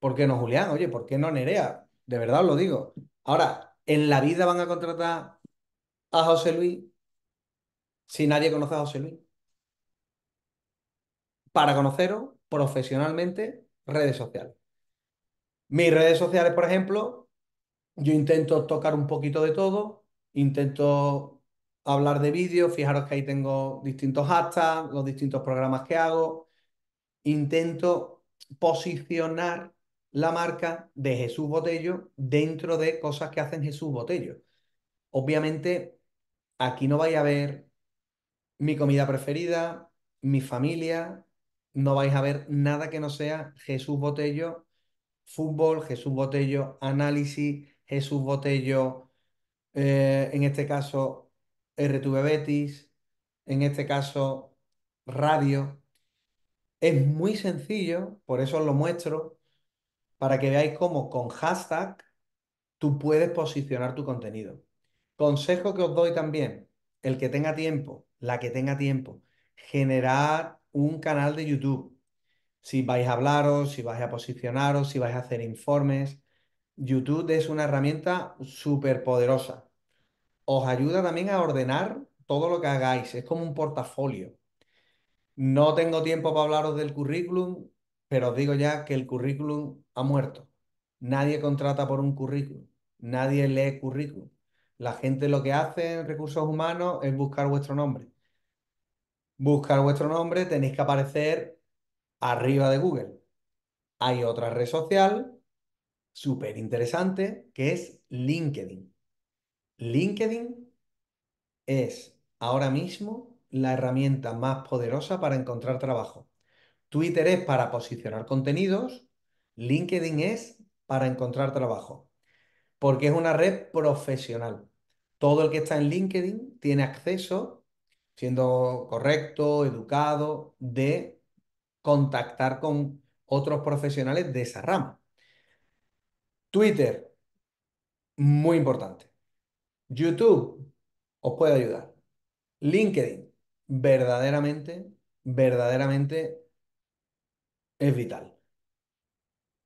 ¿Por qué no Julián? Oye, ¿por qué no Nerea? De verdad os lo digo. Ahora, ¿en la vida van a contratar a José Luis si nadie conoce a José Luis? Para conoceros profesionalmente, redes sociales. Mis redes sociales, por ejemplo, yo intento tocar un poquito de todo, intento hablar de vídeos, fijaros que ahí tengo distintos hashtags, los distintos programas que hago, intento posicionar la marca de Jesús Botello dentro de cosas que hacen Jesús Botello. Obviamente, aquí no vais a ver mi comida preferida, mi familia, no vais a ver nada que no sea Jesús Botello, fútbol, Jesús Botello, análisis, Jesús Botello, eh, en este caso RTV Betis, en este caso radio. Es muy sencillo, por eso os lo muestro, para que veáis cómo con hashtag tú puedes posicionar tu contenido. Consejo que os doy también, el que tenga tiempo, la que tenga tiempo, generar un canal de YouTube. Si vais a hablaros, si vais a posicionaros, si vais a hacer informes, YouTube es una herramienta súper poderosa. Os ayuda también a ordenar todo lo que hagáis, es como un portafolio. No tengo tiempo para hablaros del currículum, pero os digo ya que el currículum ha muerto. Nadie contrata por un currículum, nadie lee currículum. La gente lo que hace en recursos humanos es buscar vuestro nombre. Buscar vuestro nombre, tenéis que aparecer arriba de Google. Hay otra red social súper interesante que es LinkedIn. LinkedIn es ahora mismo la herramienta más poderosa para encontrar trabajo. Twitter es para posicionar contenidos, LinkedIn es para encontrar trabajo, porque es una red profesional. Todo el que está en LinkedIn tiene acceso, siendo correcto, educado, de contactar con otros profesionales de esa rama. Twitter, muy importante. YouTube os puede ayudar. LinkedIn, verdaderamente, verdaderamente es vital.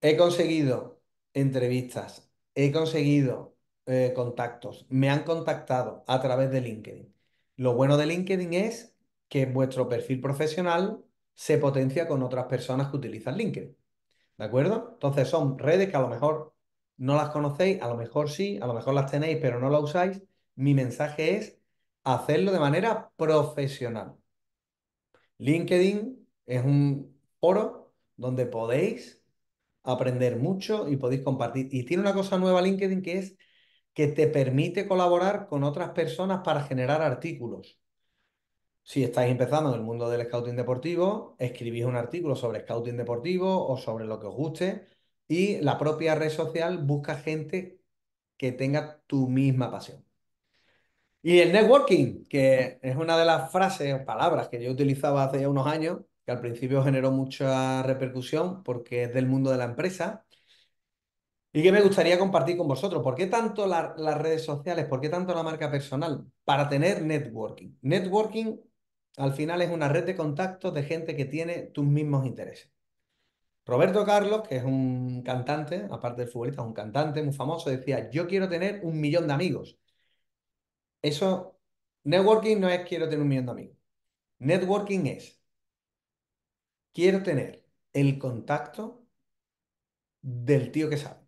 He conseguido entrevistas, he conseguido eh, contactos, me han contactado a través de LinkedIn. Lo bueno de LinkedIn es que vuestro perfil profesional se potencia con otras personas que utilizan LinkedIn. ¿De acuerdo? Entonces son redes que a lo mejor no las conocéis, a lo mejor sí, a lo mejor las tenéis, pero no las usáis. Mi mensaje es hacerlo de manera profesional. LinkedIn es un oro donde podéis aprender mucho y podéis compartir. Y tiene una cosa nueva LinkedIn que es que te permite colaborar con otras personas para generar artículos. Si estáis empezando en el mundo del scouting deportivo, escribís un artículo sobre scouting deportivo o sobre lo que os guste y la propia red social busca gente que tenga tu misma pasión. Y el networking, que es una de las frases o palabras que yo utilizaba hace ya unos años, que al principio generó mucha repercusión porque es del mundo de la empresa y que me gustaría compartir con vosotros. ¿Por qué tanto las redes sociales? ¿Por qué tanto la marca personal? Para tener networking. Networking al final es una red de contactos de gente que tiene tus mismos intereses. Roberto Carlos, que es un cantante, aparte del futbolista, un cantante muy famoso, decía, yo quiero tener un millón de amigos. Eso, networking no es quiero tener un millón de amigos. Networking es Quiero tener el contacto del tío que sabe.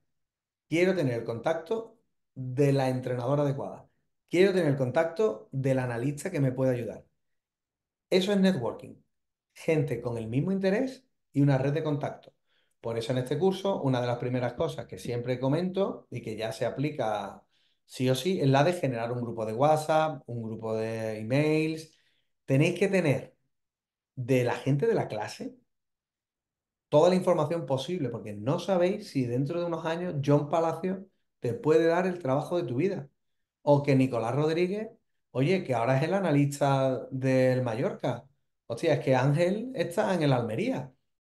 Quiero tener el contacto de la entrenadora adecuada. Quiero tener el contacto del analista que me puede ayudar. Eso es networking. Gente con el mismo interés y una red de contacto. Por eso en este curso, una de las primeras cosas que siempre comento y que ya se aplica sí o sí es la de generar un grupo de WhatsApp, un grupo de emails. Tenéis que tener de la gente de la clase toda la información posible, porque no sabéis si dentro de unos años John Palacio te puede dar el trabajo de tu vida. O que Nicolás Rodríguez, oye, que ahora es el analista del Mallorca. Hostia, es que Ángel está en el Almería.